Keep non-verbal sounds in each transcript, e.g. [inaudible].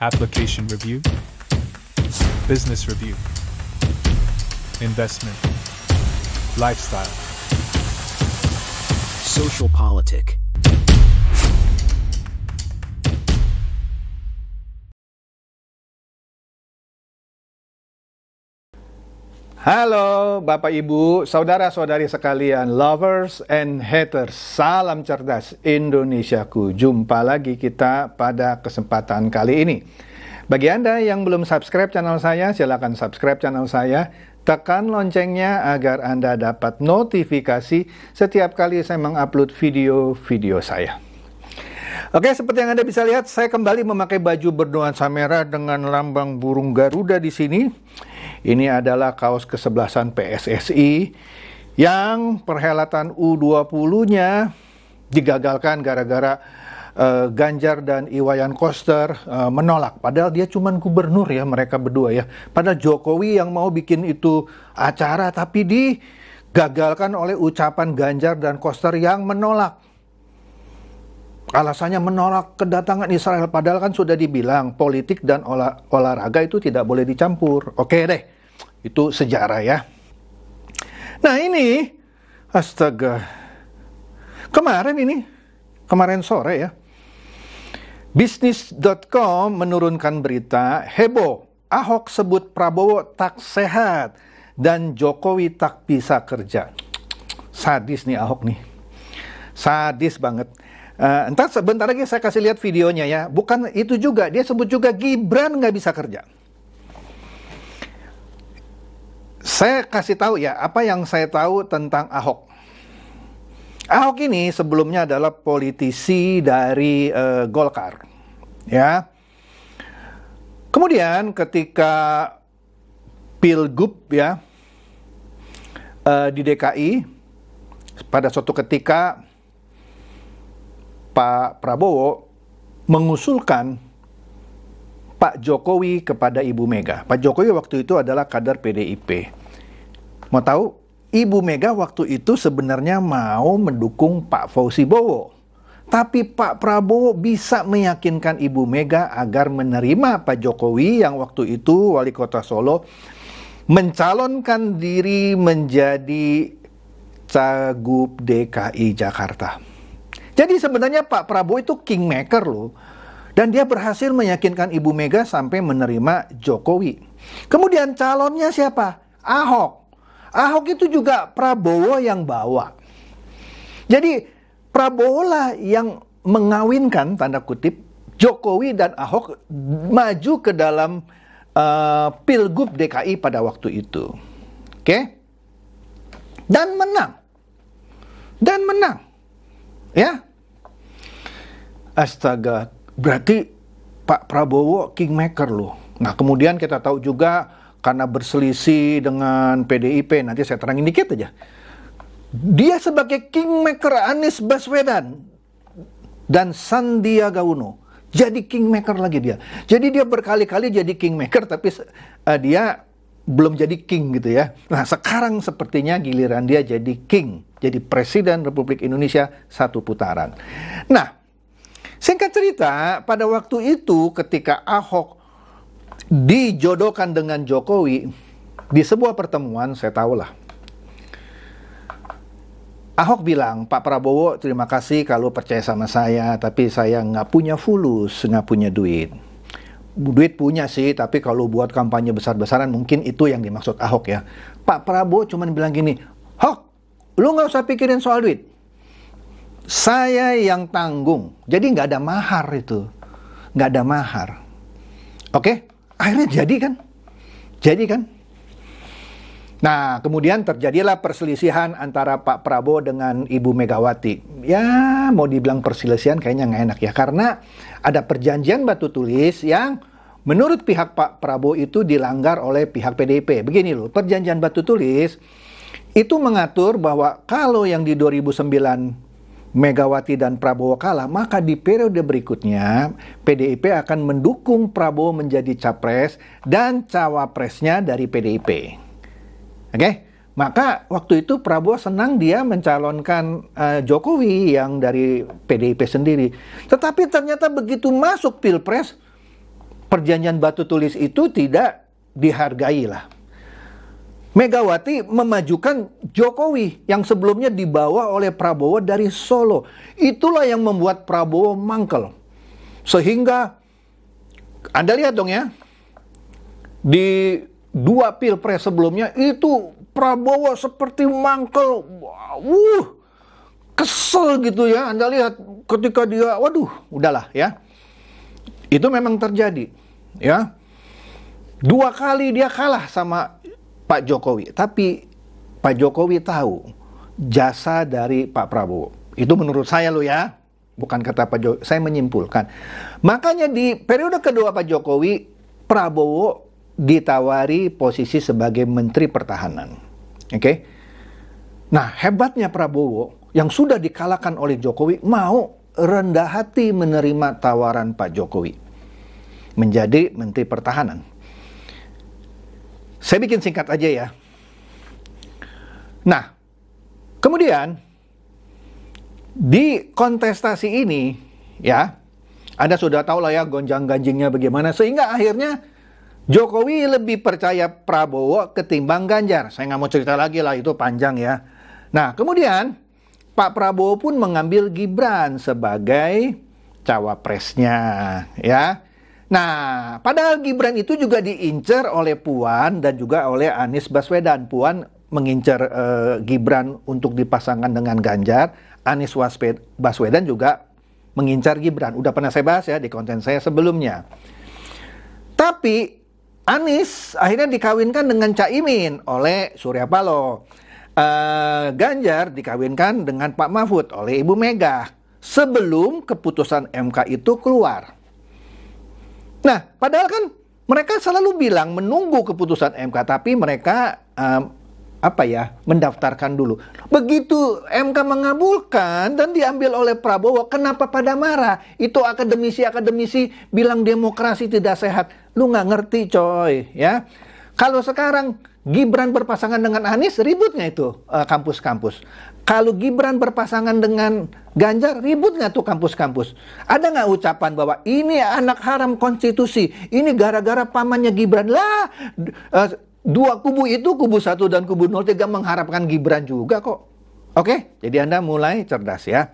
Application Review, Business Review, Investment, Lifestyle, Social Politic. Halo Bapak Ibu, Saudara-saudari sekalian, lovers and haters, salam cerdas Indonesiaku. Jumpa lagi kita pada kesempatan kali ini. Bagi Anda yang belum subscribe channel saya, silakan subscribe channel saya. Tekan loncengnya agar Anda dapat notifikasi setiap kali saya mengupload video-video saya. Oke, seperti yang Anda bisa lihat, saya kembali memakai baju bernuansa merah dengan lambang burung Garuda di sini ini adalah kaos kesebelasan PSSI yang perhelatan U20-nya digagalkan gara-gara uh, Ganjar dan Iwayan Koster uh, menolak. Padahal dia cuma gubernur ya mereka berdua ya. Padahal Jokowi yang mau bikin itu acara tapi digagalkan oleh ucapan Ganjar dan Koster yang menolak alasannya menolak kedatangan Israel padahal kan sudah dibilang politik dan olah, olahraga itu tidak boleh dicampur. Oke deh. Itu sejarah ya. Nah ini, astaga. Kemarin ini, kemarin sore ya. Bisnis.com menurunkan berita heboh. Ahok sebut Prabowo tak sehat dan Jokowi tak bisa kerja. Sadis nih Ahok nih. Sadis banget. Uh, entar sebentar lagi saya kasih lihat videonya ya. Bukan itu juga, dia sebut juga Gibran nggak bisa kerja. Saya kasih tahu ya apa yang saya tahu tentang Ahok. Ahok ini sebelumnya adalah politisi dari uh, Golkar. Ya. Kemudian ketika Pilgub ya uh, di DKI pada suatu ketika Pak Prabowo mengusulkan Pak Jokowi kepada Ibu Mega. Pak Jokowi waktu itu adalah kader PDIP. Mau tahu? Ibu Mega waktu itu sebenarnya mau mendukung Pak Fauzi Bowo. Tapi Pak Prabowo bisa meyakinkan Ibu Mega agar menerima Pak Jokowi yang waktu itu wali kota Solo mencalonkan diri menjadi Cagup DKI Jakarta. Jadi sebenarnya Pak Prabowo itu kingmaker loh. Dan dia berhasil meyakinkan Ibu Mega sampai menerima Jokowi. Kemudian calonnya siapa? Ahok. Ahok itu juga Prabowo yang bawa. Jadi Prabowo lah yang mengawinkan tanda kutip Jokowi dan Ahok maju ke dalam uh, pilgub DKI pada waktu itu, oke? Okay? Dan menang, dan menang, ya. Astaga, berarti Pak Prabowo kingmaker loh. Nah kemudian kita tahu juga karena berselisih dengan PDIP. Nanti saya terangin dikit aja. Dia sebagai kingmaker Anies Baswedan dan Sandiaga Uno. Jadi kingmaker lagi dia. Jadi dia berkali-kali jadi kingmaker tapi uh, dia belum jadi king gitu ya. Nah, sekarang sepertinya giliran dia jadi king, jadi presiden Republik Indonesia satu putaran. Nah, singkat cerita, pada waktu itu ketika Ahok dijodohkan dengan Jokowi di sebuah pertemuan saya tahulah Ahok bilang, Pak Prabowo terima kasih kalau percaya sama saya, tapi saya nggak punya fulus, nggak punya duit. Duit punya sih, tapi kalau buat kampanye besar-besaran mungkin itu yang dimaksud Ahok ya. Pak Prabowo cuma bilang gini, Hok, lu nggak usah pikirin soal duit. Saya yang tanggung, jadi nggak ada mahar itu. Nggak ada mahar. Oke? Okay? Akhirnya jadi kan? Jadi kan? Nah, kemudian terjadilah perselisihan antara Pak Prabowo dengan Ibu Megawati. Ya, mau dibilang perselisihan kayaknya nggak enak ya. Karena ada perjanjian batu tulis yang menurut pihak Pak Prabowo itu dilanggar oleh pihak PDIP. Begini loh, perjanjian batu tulis itu mengatur bahwa kalau yang di 2009 Megawati dan Prabowo kalah, maka di periode berikutnya PDIP akan mendukung Prabowo menjadi capres dan cawapresnya dari PDIP. Oke, okay? maka waktu itu Prabowo senang dia mencalonkan uh, Jokowi yang dari PDIP sendiri. Tetapi ternyata begitu masuk pilpres, perjanjian batu tulis itu tidak dihargai lah. Megawati memajukan Jokowi yang sebelumnya dibawa oleh Prabowo dari Solo. Itulah yang membuat Prabowo mangkel. Sehingga Anda lihat dong ya, di dua pilpres sebelumnya itu Prabowo seperti mangkel, wuh, kesel gitu ya. Anda lihat ketika dia, waduh, udahlah ya. Itu memang terjadi, ya. Dua kali dia kalah sama Pak Jokowi. Tapi Pak Jokowi tahu jasa dari Pak Prabowo. Itu menurut saya loh ya. Bukan kata Pak Jokowi, saya menyimpulkan. Makanya di periode kedua Pak Jokowi, Prabowo ditawari posisi sebagai Menteri Pertahanan. Oke. Okay? Nah, hebatnya Prabowo yang sudah dikalahkan oleh Jokowi mau rendah hati menerima tawaran Pak Jokowi menjadi Menteri Pertahanan. Saya bikin singkat aja ya. Nah, kemudian di kontestasi ini ya, Anda sudah tahu lah ya gonjang-ganjingnya bagaimana sehingga akhirnya Jokowi lebih percaya Prabowo ketimbang Ganjar. Saya nggak mau cerita lagi lah itu panjang ya. Nah, kemudian Pak Prabowo pun mengambil Gibran sebagai cawapresnya ya. Nah, padahal Gibran itu juga diincar oleh Puan dan juga oleh Anies Baswedan. Puan mengincar uh, Gibran untuk dipasangkan dengan Ganjar, Anies Baswedan juga mengincar Gibran. Udah pernah saya bahas ya di konten saya sebelumnya. Tapi Anies akhirnya dikawinkan dengan Caimin oleh Surya Paloh. Eh, Ganjar dikawinkan dengan Pak Mahfud oleh Ibu Mega sebelum keputusan MK itu keluar. Nah, padahal kan mereka selalu bilang menunggu keputusan MK, tapi mereka um, apa ya mendaftarkan dulu. Begitu MK mengabulkan dan diambil oleh Prabowo, kenapa pada marah? Itu akademisi-akademisi bilang demokrasi tidak sehat. Lu nggak ngerti coy, ya. Kalau sekarang Gibran berpasangan dengan Anies, ributnya itu eh, kampus-kampus. Kalau Gibran berpasangan dengan Ganjar, ribut nggak tuh kampus-kampus? Ada nggak ucapan bahwa ini anak haram konstitusi, ini gara-gara pamannya Gibran lah. Eh, dua kubu itu, kubu satu dan kubu tiga mengharapkan Gibran juga kok. Oke, jadi Anda mulai cerdas ya.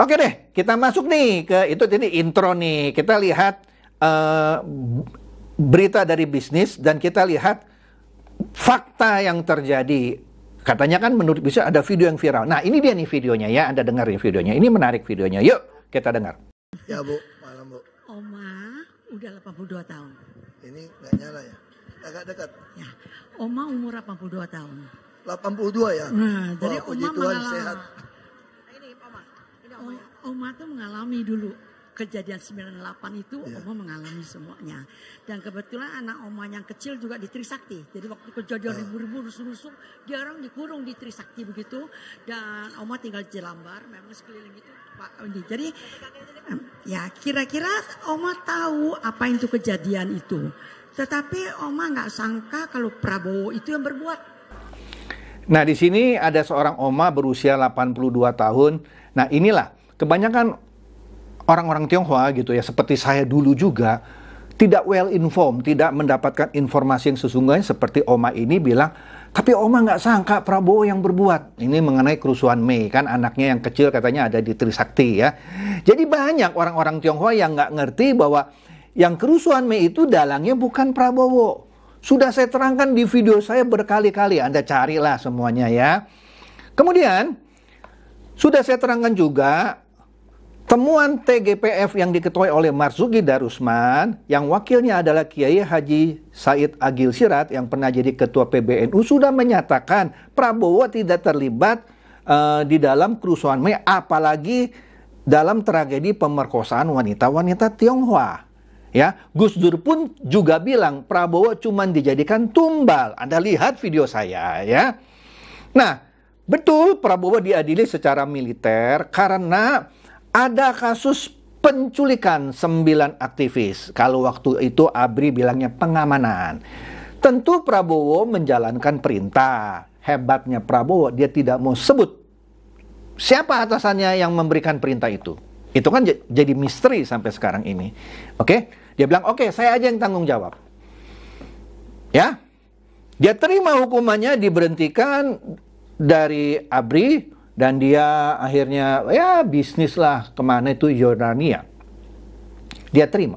Oke deh, kita masuk nih ke itu tadi intro nih. Kita lihat uh, berita dari bisnis dan kita lihat fakta yang terjadi Katanya kan menurut bisa ada video yang viral. Nah ini dia nih videonya ya, Anda dengar nih videonya. Ini menarik videonya. Yuk kita dengar. Ya Bu, malam Bu. Oma udah 82 tahun. Ini nggak nyala ya? Agak dekat. Ya, Oma umur 82 tahun. 82 ya? Nah, jadi Oma Tuhan mengalami. sehat. ini Oma. Ini Oma, Oma tuh mengalami dulu kejadian 98 itu yeah. Oma mengalami semuanya. Dan kebetulan anak Oma yang kecil juga di Trisakti. Jadi waktu kejadian ah. ribu-ribu rusuh-rusuh, dia orang dikurung di Trisakti begitu. Dan Oma tinggal di Jelambar, memang sekeliling itu Pak Andi. Jadi ya kira-kira Oma tahu apa itu kejadian itu. Tetapi Oma nggak sangka kalau Prabowo itu yang berbuat. Nah di sini ada seorang Oma berusia 82 tahun. Nah inilah kebanyakan orang-orang Tionghoa gitu ya seperti saya dulu juga tidak well informed, tidak mendapatkan informasi yang sesungguhnya seperti Oma ini bilang, tapi Oma nggak sangka Prabowo yang berbuat. Ini mengenai kerusuhan Mei, kan anaknya yang kecil katanya ada di Trisakti ya. Jadi banyak orang-orang Tionghoa yang nggak ngerti bahwa yang kerusuhan Mei itu dalangnya bukan Prabowo. Sudah saya terangkan di video saya berkali-kali, Anda carilah semuanya ya. Kemudian, sudah saya terangkan juga Temuan TGPF yang diketuai oleh Marzuki Darusman, yang wakilnya adalah Kiai Haji Said Agil Sirat yang pernah jadi ketua PBNU sudah menyatakan Prabowo tidak terlibat uh, di dalam kerusuhan Mei apalagi dalam tragedi pemerkosaan wanita-wanita Tionghoa. Ya, Gus Dur pun juga bilang Prabowo cuma dijadikan tumbal. Anda lihat video saya ya. Nah, betul Prabowo diadili secara militer karena ada kasus penculikan sembilan aktivis. Kalau waktu itu Abri bilangnya pengamanan. Tentu Prabowo menjalankan perintah. Hebatnya Prabowo, dia tidak mau sebut siapa atasannya yang memberikan perintah itu. Itu kan jadi misteri sampai sekarang ini. Oke, dia bilang, "Oke, saya aja yang tanggung jawab." Ya. Dia terima hukumannya diberhentikan dari ABRI dan dia akhirnya ya bisnis lah kemana itu Yordania dia terima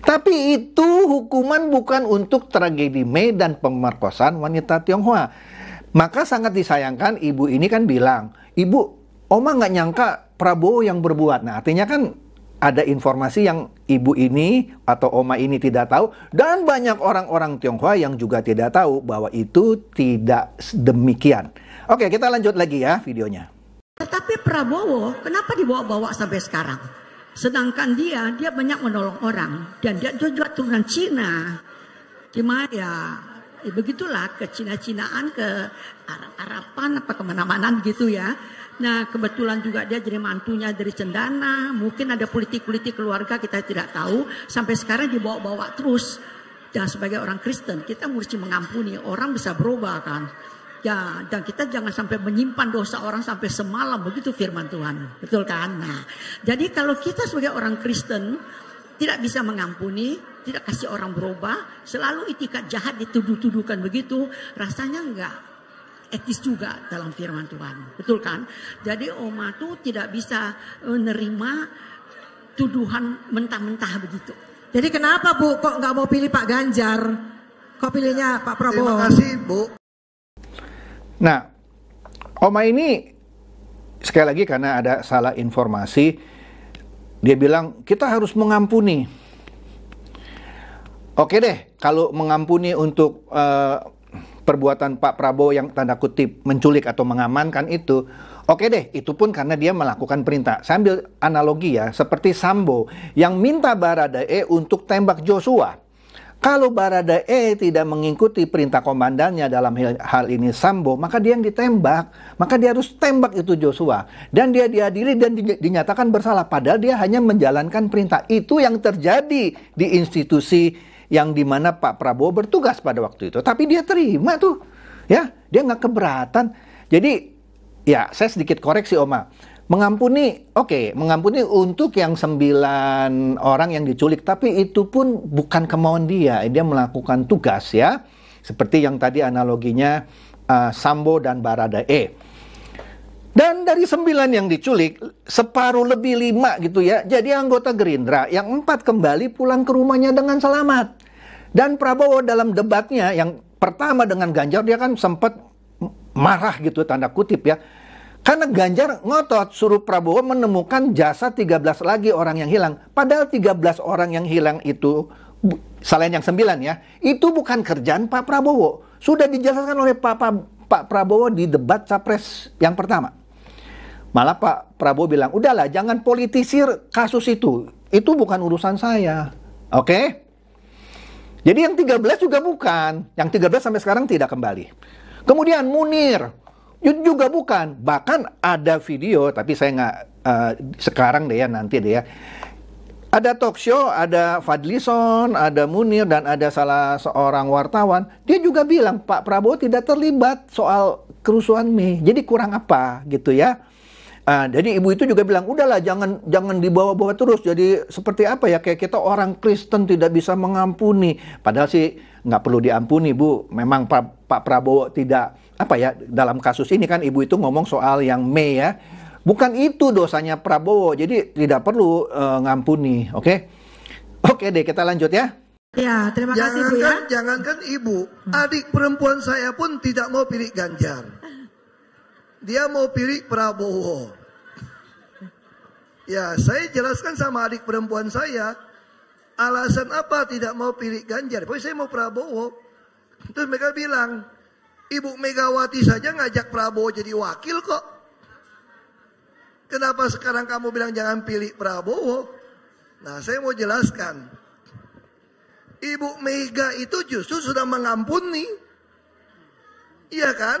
tapi itu hukuman bukan untuk tragedi Mei dan pemerkosaan wanita Tionghoa maka sangat disayangkan ibu ini kan bilang ibu Oma nggak nyangka Prabowo yang berbuat nah artinya kan ada informasi yang ibu ini atau oma ini tidak tahu dan banyak orang-orang Tionghoa yang juga tidak tahu bahwa itu tidak demikian. Oke, kita lanjut lagi ya videonya. Tetapi Prabowo kenapa dibawa-bawa sampai sekarang? Sedangkan dia, dia banyak menolong orang dan dia juga turunan Cina. Gimana ya? ya begitulah ke Cina-Cinaan, ke Arab-Arapan, apa kemana mana gitu ya. Nah kebetulan juga dia jadi mantunya dari Cendana. Mungkin ada politik-politik keluarga kita tidak tahu. Sampai sekarang dibawa-bawa terus. Dan sebagai orang Kristen kita mesti mengampuni. Orang bisa berubah kan. Ya, dan kita jangan sampai menyimpan dosa orang sampai semalam begitu firman Tuhan. Betul kan? Nah, jadi kalau kita sebagai orang Kristen tidak bisa mengampuni, tidak kasih orang berubah, selalu itikat jahat dituduh-tuduhkan begitu, rasanya enggak etis juga dalam firman Tuhan. Betul kan? Jadi Oma tuh tidak bisa menerima eh, tuduhan mentah-mentah begitu. Jadi kenapa Bu kok nggak mau pilih Pak Ganjar? Kok pilihnya Pak Prabowo? Terima kasih Bu. Nah, Oma ini sekali lagi karena ada salah informasi, dia bilang kita harus mengampuni. Oke deh, kalau mengampuni untuk uh, perbuatan Pak Prabowo yang tanda kutip menculik atau mengamankan itu, oke okay deh, itu pun karena dia melakukan perintah. Sambil analogi ya, seperti Sambo yang minta Baradae untuk tembak Joshua. Kalau Baradae tidak mengikuti perintah komandannya dalam hal ini Sambo, maka dia yang ditembak, maka dia harus tembak itu Joshua dan dia diadili dan dinyatakan bersalah padahal dia hanya menjalankan perintah. Itu yang terjadi di institusi yang dimana Pak Prabowo bertugas pada waktu itu. Tapi dia terima tuh, ya dia nggak keberatan. Jadi ya saya sedikit koreksi Oma. Mengampuni, oke, okay, mengampuni untuk yang sembilan orang yang diculik, tapi itu pun bukan kemauan dia. Dia melakukan tugas ya, seperti yang tadi analoginya uh, Sambo dan Baradae. Dan dari sembilan yang diculik, separuh lebih lima gitu ya, jadi anggota Gerindra. Yang empat kembali pulang ke rumahnya dengan selamat. Dan Prabowo dalam debatnya yang pertama dengan Ganjar dia kan sempat marah gitu tanda kutip ya. Karena Ganjar ngotot suruh Prabowo menemukan jasa 13 lagi orang yang hilang. Padahal 13 orang yang hilang itu selain yang 9 ya, itu bukan kerjaan Pak Prabowo. Sudah dijelaskan oleh Pak, Pak, Pak Prabowo di debat capres yang pertama. Malah Pak Prabowo bilang, udahlah jangan politisir kasus itu. Itu bukan urusan saya. Oke? Okay? Jadi yang 13 juga bukan. Yang 13 sampai sekarang tidak kembali. Kemudian Munir juga bukan. Bahkan ada video, tapi saya nggak uh, sekarang deh ya nanti deh ya. Ada talk show, ada Fadlison, ada Munir, dan ada salah seorang wartawan. Dia juga bilang Pak Prabowo tidak terlibat soal kerusuhan Mei. Jadi kurang apa gitu ya. Nah, jadi ibu itu juga bilang, udahlah jangan jangan dibawa-bawa terus. Jadi seperti apa ya kayak kita orang Kristen tidak bisa mengampuni. Padahal sih nggak perlu diampuni bu. Memang Pak, Pak Prabowo tidak apa ya dalam kasus ini kan ibu itu ngomong soal yang Mei ya. Bukan itu dosanya Prabowo. Jadi tidak perlu uh, ngampuni. Oke, okay? oke okay deh kita lanjut ya. Ya terima jangankan, kasih bu ya. Jangankan ibu, adik perempuan saya pun tidak mau pilih Ganjar. Dia mau pilih Prabowo. Ya, saya jelaskan sama adik perempuan saya, alasan apa tidak mau pilih Ganjar? Pokoknya saya mau Prabowo. Terus mereka bilang, Ibu Megawati saja ngajak Prabowo jadi wakil kok. Kenapa sekarang kamu bilang jangan pilih Prabowo? Nah, saya mau jelaskan. Ibu Mega itu justru sudah mengampuni. Iya kan?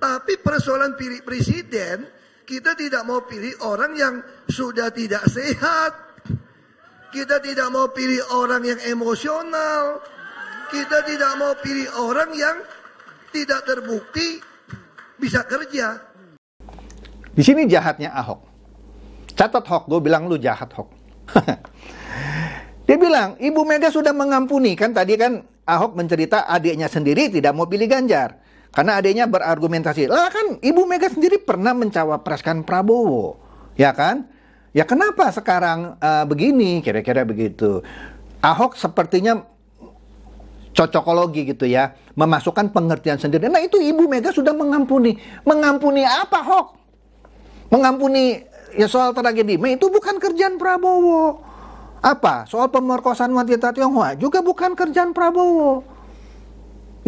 Tapi persoalan pilih presiden kita tidak mau pilih orang yang sudah tidak sehat. Kita tidak mau pilih orang yang emosional. Kita tidak mau pilih orang yang tidak terbukti bisa kerja. Di sini jahatnya Ahok. Catat Hok, gue bilang lu jahat Hok. [laughs] Dia bilang, Ibu Mega sudah mengampuni. Kan tadi kan Ahok mencerita adiknya sendiri tidak mau pilih Ganjar. Karena adanya berargumentasi, lah kan Ibu Mega sendiri pernah mencawapreskan Prabowo, ya kan? Ya kenapa sekarang uh, begini, kira-kira begitu. Ahok sepertinya cocokologi gitu ya, memasukkan pengertian sendiri. Nah itu Ibu Mega sudah mengampuni. Mengampuni apa Ahok? Mengampuni ya soal tragedi Mei nah, itu bukan kerjaan Prabowo. Apa? Soal pemerkosaan wanita Tionghoa juga bukan kerjaan Prabowo.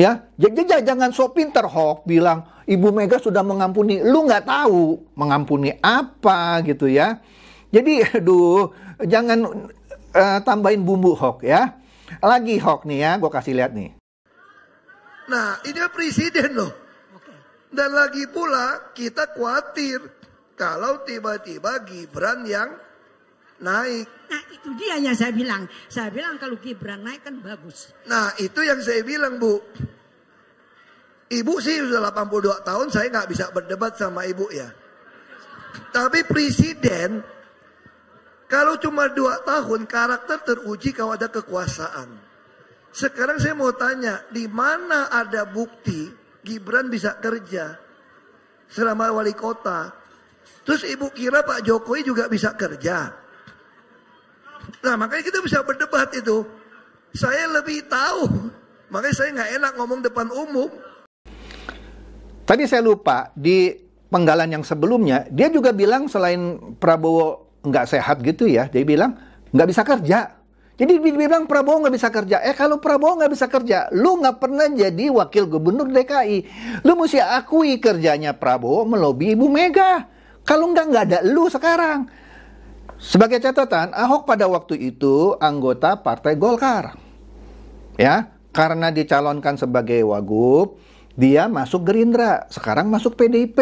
Ya, jadi jangan so pinter Hoax bilang Ibu Mega sudah mengampuni. Lu nggak tahu mengampuni apa gitu ya. Jadi [laughs] aduh, jangan uh, tambahin bumbu Hoax ya. Lagi Hoax nih ya, gue kasih lihat nih. Nah, ini presiden loh. Dan lagi pula kita khawatir kalau tiba-tiba Gibran yang naik. Nah itu dia yang saya bilang. Saya bilang kalau Gibran naik kan bagus. Nah itu yang saya bilang Bu. Ibu sih sudah 82 tahun saya nggak bisa berdebat sama ibu ya. Tapi presiden kalau cuma 2 tahun karakter teruji kalau ada kekuasaan. Sekarang saya mau tanya, di mana ada bukti Gibran bisa kerja selama wali kota? Terus ibu kira Pak Jokowi juga bisa kerja? Nah makanya kita bisa berdebat itu. Saya lebih tahu. Makanya saya nggak enak ngomong depan umum. Tadi saya lupa di penggalan yang sebelumnya dia juga bilang selain Prabowo nggak sehat gitu ya, dia bilang nggak bisa kerja. Jadi bilang Prabowo nggak bisa kerja. Eh kalau Prabowo nggak bisa kerja, lu nggak pernah jadi wakil gubernur DKI. Lu mesti akui kerjanya Prabowo melobi Ibu Mega. Kalau nggak nggak ada lu sekarang. Sebagai catatan, Ahok pada waktu itu anggota Partai Golkar. Ya, karena dicalonkan sebagai wagub, dia masuk Gerindra, sekarang masuk PDIP.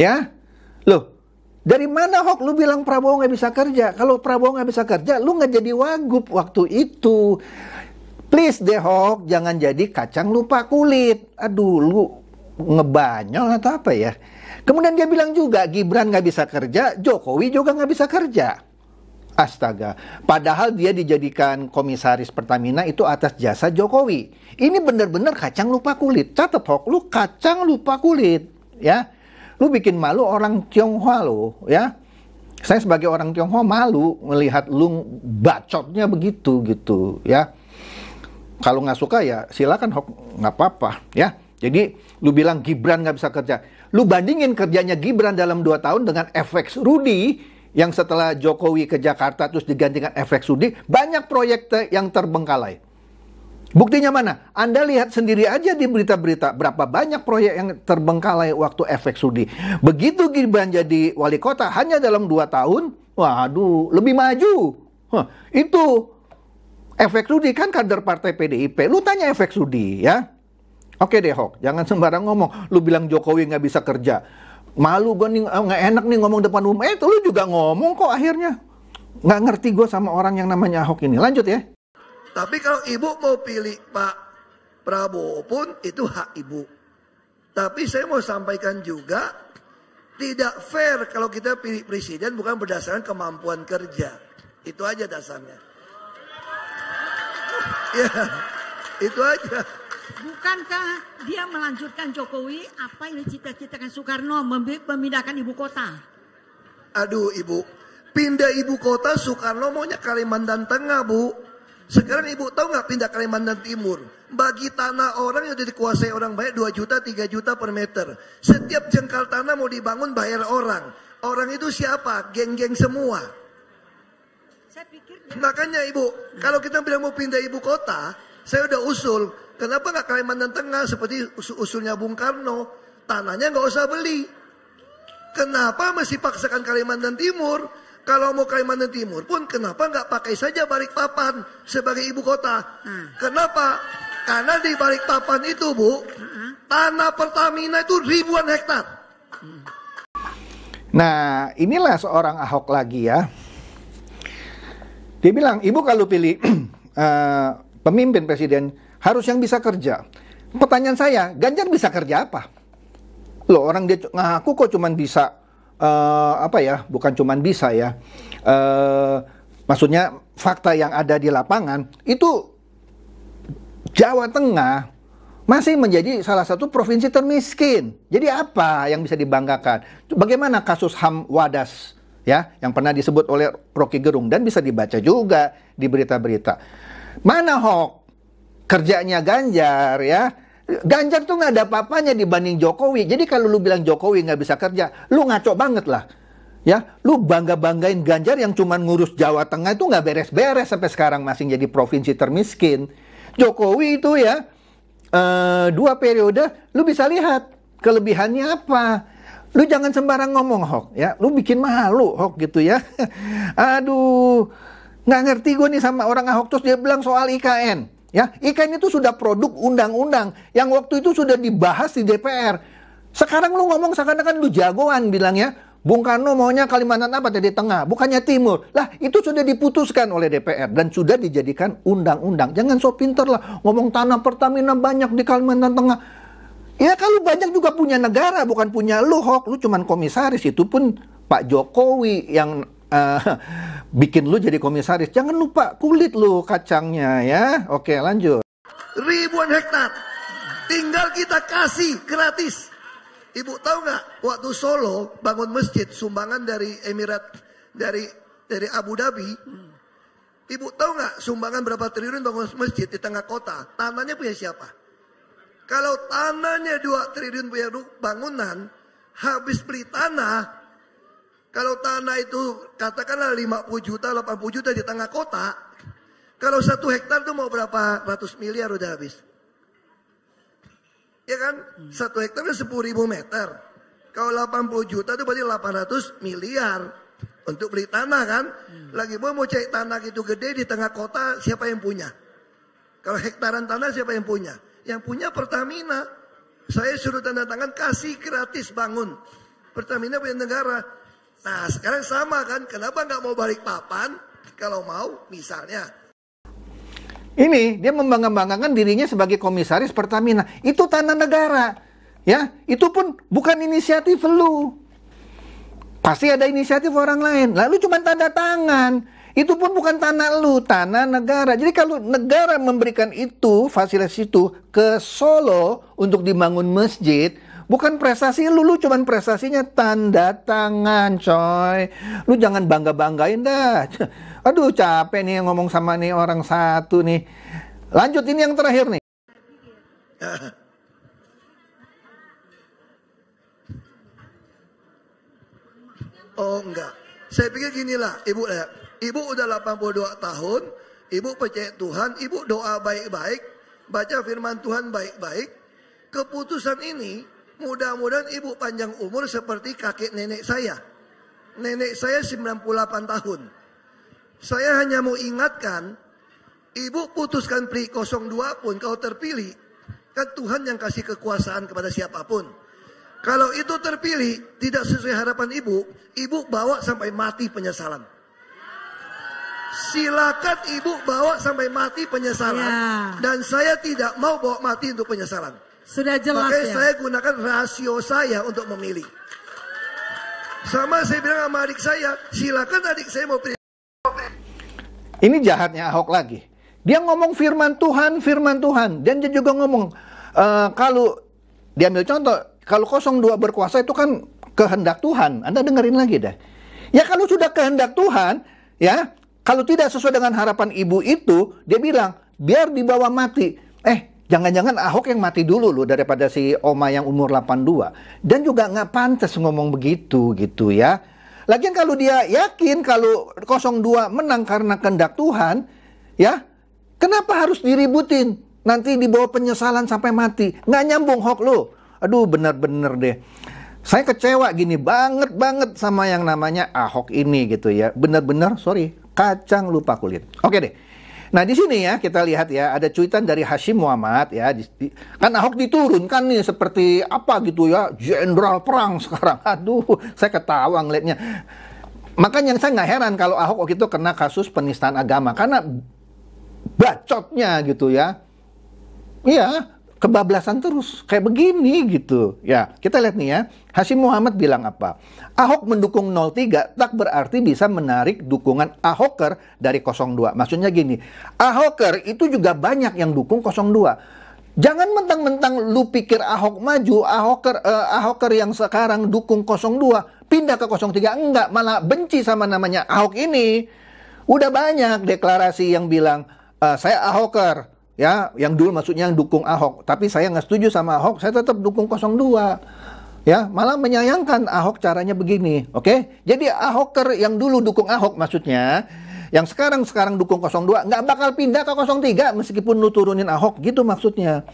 Ya, loh, dari mana Ahok lu bilang Prabowo nggak bisa kerja? Kalau Prabowo nggak bisa kerja, lu nggak jadi wagub waktu itu. Please deh Hok, jangan jadi kacang lupa kulit. Aduh, lu ngebanyol atau apa ya. Kemudian dia bilang juga Gibran nggak bisa kerja, Jokowi juga nggak bisa kerja. Astaga, padahal dia dijadikan komisaris Pertamina itu atas jasa Jokowi. Ini benar-benar kacang lupa kulit. Catat Hok, lu kacang lupa kulit, ya. Lu bikin malu orang Tionghoa lu, ya. Saya sebagai orang Tionghoa malu melihat lu bacotnya begitu gitu, ya. Kalau nggak suka ya silakan Hok nggak apa-apa, ya. Jadi Lu bilang Gibran nggak bisa kerja. Lu bandingin kerjanya Gibran dalam 2 tahun dengan Efek Rudi yang setelah Jokowi ke Jakarta terus digantikan Efek Rudi, banyak proyek yang terbengkalai. Buktinya mana? Anda lihat sendiri aja di berita-berita berapa banyak proyek yang terbengkalai waktu efek Sudi. Begitu Gibran jadi wali kota hanya dalam 2 tahun, waduh lebih maju. Huh, itu efek Sudi kan kader partai PDIP. Lu tanya efek Sudi ya. Oke deh Hok, jangan sembarang ngomong. Lu bilang Jokowi nggak bisa kerja. Malu gue nih, eh, nggak enak nih ngomong depan umum. Eh, itu lu juga ngomong kok akhirnya. Nggak ngerti gue sama orang yang namanya Ahok ini. Lanjut ya. Tapi kalau ibu mau pilih Pak Prabowo pun itu hak ibu. Tapi saya mau sampaikan juga, tidak fair kalau kita pilih presiden bukan berdasarkan kemampuan kerja. Itu aja dasarnya. [laughs] Ya, itu aja. Bukankah dia melanjutkan Jokowi apa yang dicita-citakan Soekarno memindahkan ibu kota? Aduh ibu, pindah ibu kota Soekarno maunya Kalimantan Tengah bu. Sekarang ibu tahu nggak pindah Kalimantan Timur? Bagi tanah orang yang dikuasai orang banyak 2 juta 3 juta per meter. Setiap jengkal tanah mau dibangun bayar orang. Orang itu siapa? Geng-geng semua. Saya pikir Makanya ibu, kalau kita bilang mau pindah ibu kota, saya udah usul, kenapa nggak Kalimantan Tengah seperti usul usulnya Bung Karno? Tanahnya nggak usah beli. Kenapa masih paksakan Kalimantan Timur? Kalau mau Kalimantan Timur pun kenapa nggak pakai saja Balikpapan sebagai ibu kota? Hmm. Kenapa? Karena di Balikpapan itu bu, hmm. tanah Pertamina itu ribuan hektar. Nah inilah seorang Ahok lagi ya. Dia bilang, ibu kalau pilih uh, [clears throat] pemimpin presiden harus yang bisa kerja. Pertanyaan saya, Ganjar bisa kerja apa? Loh, orang dia ngaku kok cuman bisa uh, apa ya? Bukan cuman bisa ya. Uh, maksudnya fakta yang ada di lapangan itu Jawa Tengah masih menjadi salah satu provinsi termiskin. Jadi apa yang bisa dibanggakan? Bagaimana kasus HAM Wadas ya yang pernah disebut oleh Rocky Gerung dan bisa dibaca juga di berita-berita. Mana Hoax? Kerjanya Ganjar ya. Ganjar tuh nggak ada apa dibanding Jokowi. Jadi kalau lu bilang Jokowi nggak bisa kerja, lu ngaco banget lah. Ya, lu bangga-banggain Ganjar yang cuman ngurus Jawa Tengah itu nggak beres-beres sampai sekarang masih jadi provinsi termiskin. Jokowi itu ya uh, dua periode, lu bisa lihat kelebihannya apa. Lu jangan sembarang ngomong hoax ya, lu bikin malu hoax gitu ya. [laughs] Aduh. Nggak ngerti gue nih sama orang Ahok terus dia bilang soal IKN. Ya, IKN itu sudah produk undang-undang yang waktu itu sudah dibahas di DPR. Sekarang lu ngomong seakan-akan lu jagoan bilangnya. Bung Karno maunya Kalimantan apa jadi tengah, bukannya timur. Lah, itu sudah diputuskan oleh DPR dan sudah dijadikan undang-undang. Jangan so pinter lah ngomong tanah Pertamina banyak di Kalimantan Tengah. Ya kalau banyak juga punya negara, bukan punya lu, Hok. Lu cuman komisaris, itu pun Pak Jokowi yang uh, [laughs] bikin lu jadi komisaris. Jangan lupa kulit lu kacangnya ya. Oke, lanjut. Ribuan hektar tinggal kita kasih gratis. Ibu tahu nggak waktu Solo bangun masjid sumbangan dari Emirat dari dari Abu Dhabi. Ibu tahu nggak sumbangan berapa triliun bangun masjid di tengah kota? Tanahnya punya siapa? Kalau tanahnya dua triliun punya bangunan, habis beli tanah, kalau tanah itu katakanlah 50 juta, 80 juta di tengah kota, kalau satu hektar itu mau berapa ratus miliar udah habis. Ya kan? Hmm. Satu hektar itu 10 ribu meter. Kalau 80 juta itu berarti 800 miliar untuk beli tanah kan. Hmm. Lagi mau mau cari tanah itu gede di tengah kota siapa yang punya? Kalau hektaran tanah siapa yang punya? Yang punya Pertamina. Saya suruh tanda tangan kasih gratis bangun. Pertamina punya negara. Nah sekarang sama kan, kenapa nggak mau balik papan? Kalau mau, misalnya. Ini dia membangga-banggakan dirinya sebagai komisaris Pertamina. Itu tanah negara. Ya, itu pun bukan inisiatif lu. Pasti ada inisiatif orang lain. Lalu cuma tanda tangan. Itu pun bukan tanah lu, tanah negara. Jadi kalau negara memberikan itu, fasilitas itu ke Solo untuk dibangun masjid, Bukan prestasi lu, lu cuman prestasinya tanda tangan coy. Lu jangan bangga-banggain dah. [laughs] Aduh capek nih ngomong sama nih orang satu nih. Lanjut ini yang terakhir nih. [coughs] Oh enggak. Saya pikir ginilah ibu ya. Ibu udah 82 tahun, ibu percaya Tuhan, ibu doa baik-baik, baca firman Tuhan baik-baik. Keputusan ini Mudah-mudahan ibu panjang umur seperti kakek nenek saya. Nenek saya 98 tahun. Saya hanya mau ingatkan, ibu putuskan pri 02 pun kau terpilih, kan Tuhan yang kasih kekuasaan kepada siapapun. Kalau itu terpilih tidak sesuai harapan ibu, ibu bawa sampai mati penyesalan. Silakan ibu bawa sampai mati penyesalan. Ya. Dan saya tidak mau bawa mati untuk penyesalan. Sudah jelas Makanya ya. saya gunakan rasio saya untuk memilih. Sama saya bilang sama adik saya, silakan adik saya mau pilih. Ini jahatnya Ahok lagi. Dia ngomong firman Tuhan, firman Tuhan. Dan dia juga ngomong, kalau eh, kalau diambil contoh, kalau 02 berkuasa itu kan kehendak Tuhan. Anda dengerin lagi deh. Ya kalau sudah kehendak Tuhan, ya kalau tidak sesuai dengan harapan ibu itu, dia bilang, biar dibawa mati. Eh, Jangan-jangan Ahok yang mati dulu loh daripada si Oma yang umur 82. Dan juga nggak pantas ngomong begitu gitu ya. Lagian kalau dia yakin kalau 02 menang karena kendak Tuhan, ya kenapa harus diributin? Nanti dibawa penyesalan sampai mati. Nggak nyambung Ahok lo. Aduh bener-bener deh. Saya kecewa gini banget banget sama yang namanya Ahok ini gitu ya. Bener-bener sorry kacang lupa kulit. Oke deh. Nah di sini ya kita lihat ya ada cuitan dari Hashim Muhammad ya di, di, kan Ahok diturunkan nih seperti apa gitu ya jenderal perang sekarang. [laughs] Aduh saya ketawa ngeliatnya. Makanya saya nggak heran kalau Ahok waktu itu kena kasus penistaan agama karena bacotnya gitu ya. Iya, kebablasan terus kayak begini gitu ya kita lihat nih ya Hasim Muhammad bilang apa Ahok mendukung 03 tak berarti bisa menarik dukungan Ahoker dari 02 maksudnya gini Ahoker itu juga banyak yang dukung 02 Jangan mentang-mentang lu pikir Ahok maju, Ahoker uh, eh, Ahoker yang sekarang dukung 02 pindah ke 03 enggak, malah benci sama namanya Ahok ini. Udah banyak deklarasi yang bilang uh, saya Ahoker, ya yang dulu maksudnya yang dukung Ahok tapi saya nggak setuju sama Ahok saya tetap dukung 02 ya malah menyayangkan Ahok caranya begini oke okay? jadi Ahoker yang dulu dukung Ahok maksudnya yang sekarang sekarang dukung 02 nggak bakal pindah ke 03 meskipun lu turunin Ahok gitu maksudnya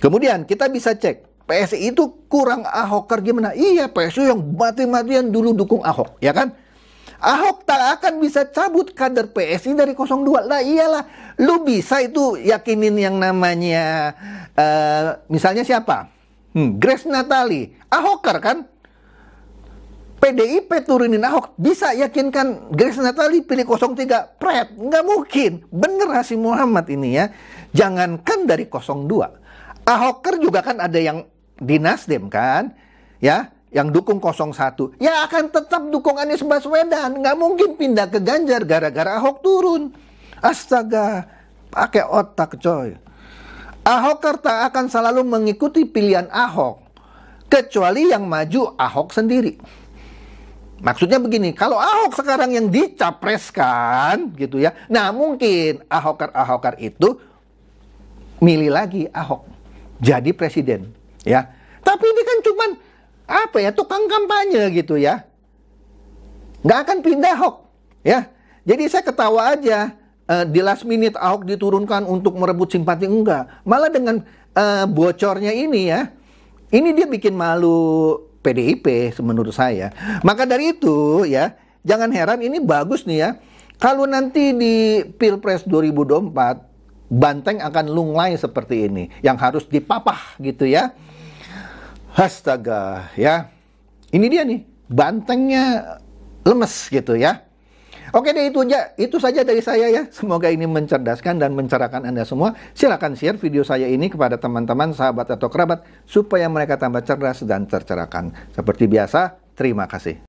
kemudian kita bisa cek PSI itu kurang Ahoker gimana? Iya, PSI yang mati-matian dulu dukung Ahok, ya kan? Ahok tak akan bisa cabut kader PSI dari 02. Lah iyalah, lu bisa itu yakinin yang namanya uh, misalnya siapa? Hmm, Grace Natali, Ahoker kan? PDIP turunin Ahok bisa yakinkan Grace Natali pilih 03 pret nggak mungkin bener Hasim Muhammad ini ya jangankan dari 02 Ahoker juga kan ada yang di Nasdem kan ya yang dukung 01 ya akan tetap dukung Anies Baswedan nggak mungkin pindah ke Ganjar gara-gara Ahok turun astaga pakai otak coy ahok Ahokerta akan selalu mengikuti pilihan Ahok kecuali yang maju Ahok sendiri Maksudnya begini, kalau Ahok sekarang yang dicapreskan gitu ya. Nah, mungkin Ahoker-ahoker itu milih lagi Ahok jadi presiden ya. Tapi ini kan cuman apa ya tukang kampanye gitu ya nggak akan pindah Ahok ya jadi saya ketawa aja uh, di last minute Ahok diturunkan untuk merebut simpati enggak malah dengan uh, bocornya ini ya ini dia bikin malu PDIP menurut saya maka dari itu ya jangan heran ini bagus nih ya kalau nanti di Pilpres 2024 Banteng akan lunglai seperti ini yang harus dipapah gitu ya Astaga, ya. Ini dia nih, bantengnya lemes gitu ya. Oke deh itu aja, itu saja dari saya ya. Semoga ini mencerdaskan dan mencerahkan Anda semua. Silahkan share video saya ini kepada teman-teman, sahabat atau kerabat supaya mereka tambah cerdas dan tercerahkan. Seperti biasa, terima kasih.